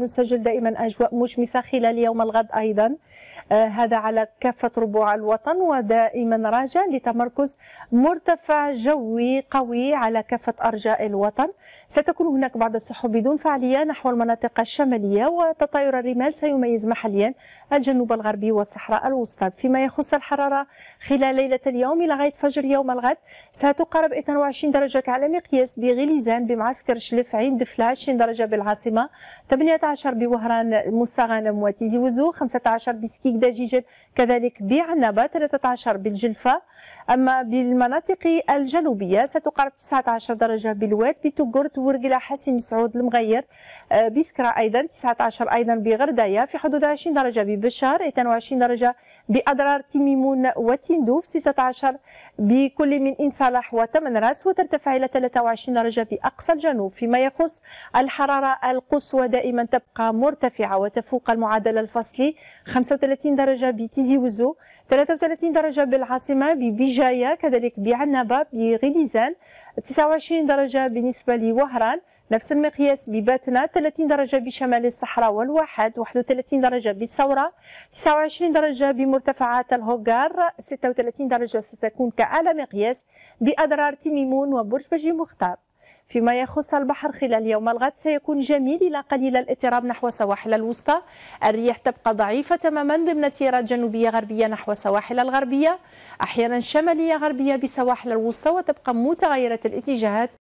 نسجل دائما أجواء مشمسة خلال يوم الغد أيضا آه، هذا على كافة ربوع الوطن ودائما راجع لتمركز مرتفع جوي قوي على كافة أرجاء الوطن ستكون هناك بعض السحب بدون فعالية نحو المناطق الشمالية وتطاير الرمال سيميز محليا الجنوب الغربي والصحراء الوسطى فيما يخص الحرارة خلال ليلة اليوم إلى غاية فجر يوم الغد ستقارب 22 درجة على مقياس بغليزان بمعسكر شلف عين دفلا 20 درجة بالعاصمة 18 بوهران مستغانم وتيزي وزو 15 بسكيك بالدجاجات كذلك بعنبة 13 بالجلفة أما بالمناطق الجنوبية ستقارب 19 درجة بالواد بتوقرت ورقلة حاسم سعود المغير آه، بسكرة أيضا 19 أيضا بغرداية في حدود 20 درجة ببشار 22 درجة بأضرار تيميمون وتندوف 16 بكل من إن وتمن راس وترتفع إلى 23 درجة بأقصى الجنوب فيما يخص الحرارة القصوى دائما تبقى مرتفعة وتفوق المعدل الفصلي 35 32 درجة بتيزي وزو 33 درجة بالعاصمة ببجاية كذلك بعنبة بغليزان 29 درجة بالنسبة لوهران نفس المقياس بباتنا 30 درجة بشمال الصحراء والواحد 31 درجة بالثورة 29 درجة بمرتفعات الهوغار 36 درجة ستكون كأعلى مقياس بأضرار تيميمون وبرج بجي مختار فيما يخص البحر خلال يوم الغد سيكون جميل إلى قليل الاضطراب نحو سواحل الوسطى الرياح تبقى ضعيفة تماما ضمن تيارات جنوبية غربية نحو سواحل الغربية أحيانا شمالية غربية بسواحل الوسطى وتبقى متغيرة الاتجاهات